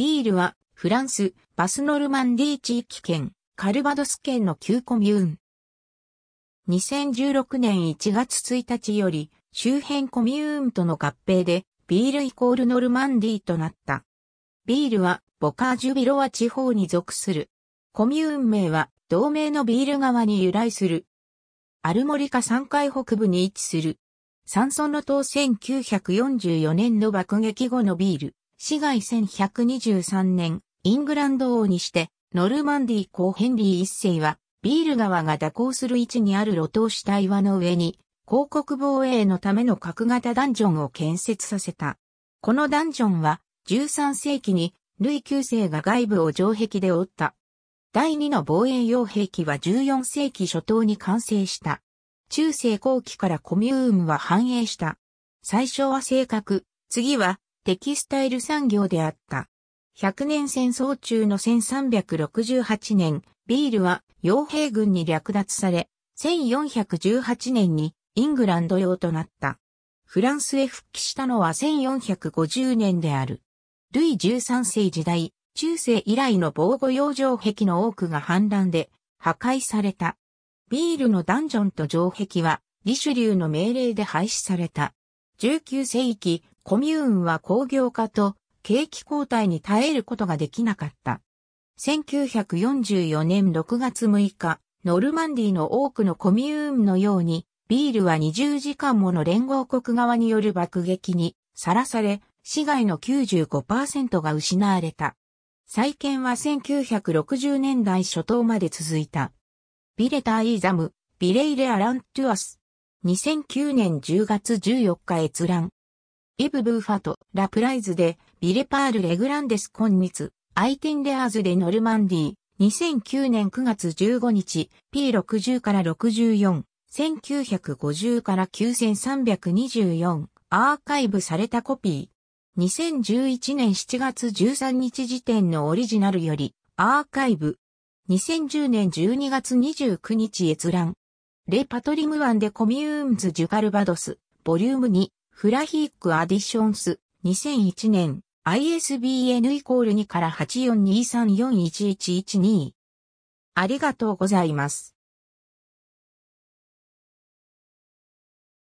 ビールは、フランス、バスノルマンディ地域圏、カルバドス県の旧コミューン。2016年1月1日より、周辺コミューンとの合併で、ビールイコールノルマンディとなった。ビールは、ボカージュビロワ地方に属する。コミューン名は、同名のビール側に由来する。アルモリカ3階北部に位置する。山村の島1944年の爆撃後のビール。市外1123年、イングランド王にして、ノルマンディー公ヘンリー一世は、ビール川が蛇行する位置にある路頭した岩の上に、広告防衛のための角型ダンジョンを建設させた。このダンジョンは、13世紀に、ルイ9世が外部を城壁で覆った。第2の防衛用兵器は14世紀初頭に完成した。中世後期からコミュームは繁栄した。最初は正確、次はテキスタイル産業であった。100年戦争中の1368年、ビールは傭兵軍に略奪され、1418年にイングランド用となった。フランスへ復帰したのは1450年である。ルイ13世時代、中世以来の防護用城壁の多くが反乱で破壊された。ビールのダンジョンと城壁は、リシュリューの命令で廃止された。19世紀、コミューンは工業化と景気交代に耐えることができなかった。1944年6月6日、ノルマンディの多くのコミューンのように、ビールは20時間もの連合国側による爆撃にさらされ、市街の95%が失われた。再建は1960年代初頭まで続いた。ビレターイーザム、ビレイレアラントゥアス。2009年10月14日閲覧。イブ・ブーファとラプライズで、ビレパール・レグランデス・コンニツ、アイテンレアーズでノルマンディ、2009年9月15日、P60 から64、1950から9324、アーカイブされたコピー。2011年7月13日時点のオリジナルより、アーカイブ。2010年12月29日閲覧。レパトリムワンでコミューンズ・ジュカルバドス、ボリューム2。フラヒックアディションス、2001年、ISBN イコール2から8 4 2 3 4 1 1 1 2ありがとうございます。